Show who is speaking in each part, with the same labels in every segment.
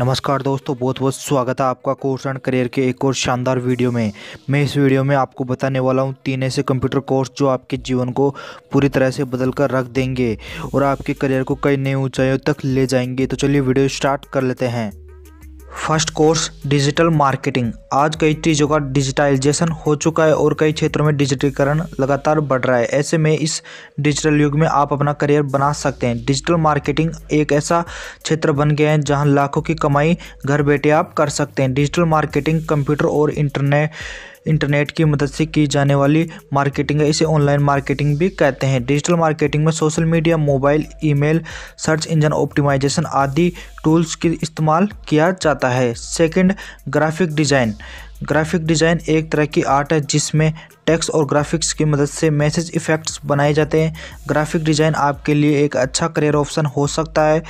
Speaker 1: नमस्कार दोस्तों बहुत बहुत स्वागत है आपका कोर्स एंड करियर के एक और शानदार वीडियो में मैं इस वीडियो में आपको बताने वाला हूं तीन ऐसे कंप्यूटर कोर्स जो आपके जीवन को पूरी तरह से बदल कर रख देंगे और आपके करियर को कई नई ऊंचाइयों तक ले जाएंगे तो चलिए वीडियो स्टार्ट कर लेते हैं फर्स्ट कोर्स डिजिटल मार्केटिंग आज कई चीज़ों का डिजिटाइजेशन हो चुका है और कई क्षेत्रों में डिजिटीकरण लगातार बढ़ रहा है ऐसे में इस डिजिटल युग में आप अपना करियर बना सकते हैं डिजिटल मार्केटिंग एक ऐसा क्षेत्र बन गया है जहां लाखों की कमाई घर बैठे आप कर सकते हैं डिजिटल मार्केटिंग कंप्यूटर और इंटरनेट इंटरनेट की मदद से की जाने वाली मार्केटिंग है इसे ऑनलाइन मार्केटिंग भी कहते हैं डिजिटल मार्केटिंग में social media mobile email search engine optimisation आदि टूल्स की इस्तेमाल किया जाता है second graphic design graphic design एक तरह की आर्ट है जिसमें टेक्स्ट और ग्राफिक्स की मदद से मैसेज इफ़ेक्ट्स बनाए जाते हैं ग्राफिक डिज़ाइन आपके लिए एक अच्छा करियर ऑप्शन हो सकता है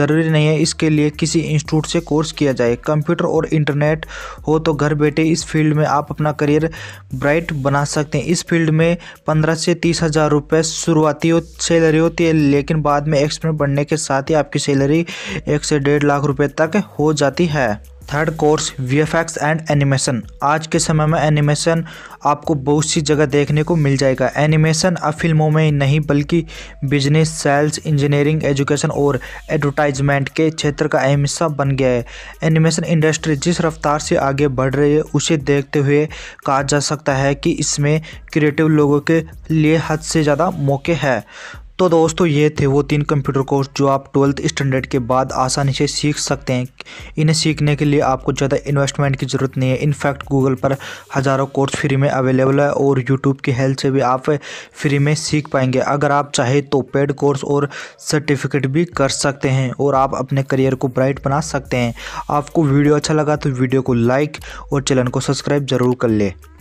Speaker 1: ज़रूरी नहीं है इसके लिए किसी इंस्टीट्यूट से कोर्स किया जाए कंप्यूटर और इंटरनेट हो तो घर बैठे इस फील्ड में आप अपना करियर ब्राइट बना सकते हैं इस फील्ड में पंद्रह से तीस हज़ार रुपये शुरुआती हो, सैलरी होती है लेकिन बाद में एक्सपर्ट बढ़ने के साथ ही आपकी सैलरी एक से डेढ़ लाख रुपये तक हो जाती है third course V and animation आज के समय में एनिमेशन आपको बहुत सी जगह देखने को मिल जाएगा एनिमेशन अब फिल्मों में ही नहीं बल्कि बिजनेस सेल्स इंजीनियरिंग एजुकेशन और एडवर्टाइजमेंट के क्षेत्र का अहम हिस्सा बन गया है एनिमेशन इंडस्ट्री जिस रफ्तार से आगे बढ़ रही है उसे देखते हुए कहा जा सकता है कि इसमें क्रिएटिव लोगों के लिए हद से ज़्यादा मौके हैं तो दोस्तों ये थे वो तीन कंप्यूटर कोर्स जो आप ट्वेल्थ स्टैंडर्ड के बाद आसानी से सीख सकते हैं इन्हें सीखने के लिए आपको ज़्यादा इन्वेस्टमेंट की ज़रूरत नहीं है इनफैक्ट गूगल पर हज़ारों कोर्स फ्री में अवेलेबल है और यूट्यूब की हेल्प से भी आप फ्री में सीख पाएंगे अगर आप चाहे तो पेड कोर्स और सर्टिफिकेट भी कर सकते हैं और आप अपने करियर को ब्राइट बना सकते हैं आपको वीडियो अच्छा लगा तो वीडियो को लाइक और चैनल को सब्सक्राइब ज़रूर कर लें